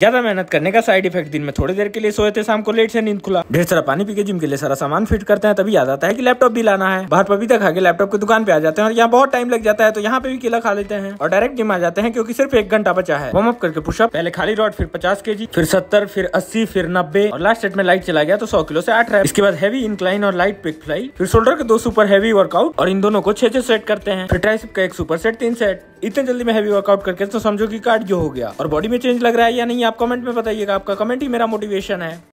ज्यादा मेहनत करने का साइड इफेक्ट दिन में थोड़ी देर के लिए सोए थे शाम को लेट से नींद खुला ढेर सारा पानी पी के जिम के लिए सारा सामान फिट करते हैं तभी याद आता है कि लैपटॉप भी लाना है बाहर पपीता खा के लैपटॉप की दुकान पे आ जाते हैं और यहाँ बहुत टाइम लग जाता है तो यहाँ पे भी केला खा लेते हैं और डायरेक्ट जिम आ जाते हैं क्योंकि सिर्फ एक घंटा बचा है वार्म अप करके पुशअप पहले खाली रॉड फिर पचास के फिर सत्तर फिर अस्सी फिर नब्बे और लास्ट सेट में लाइट चला गया तो सौ किलो से आठ रहा इसके बाद हैवी इंक्लाइन और लाइट पिक फ्लाई फिर शोल्डर के दो सुपर हैवी वर्कआउट और इन दोनों को छह छह सेट करते हैं फिर ट्राइसिप का एक सुपर सेट तीन सेट इतने जल्दी में हैवी वर्कआउट करके तो समझो की कार्ड जो हो गया और बॉडी में चेंज लग रहा है या नहीं आप कमेंट में बताइएगा आपका कमेंट ही मेरा मोटिवेशन है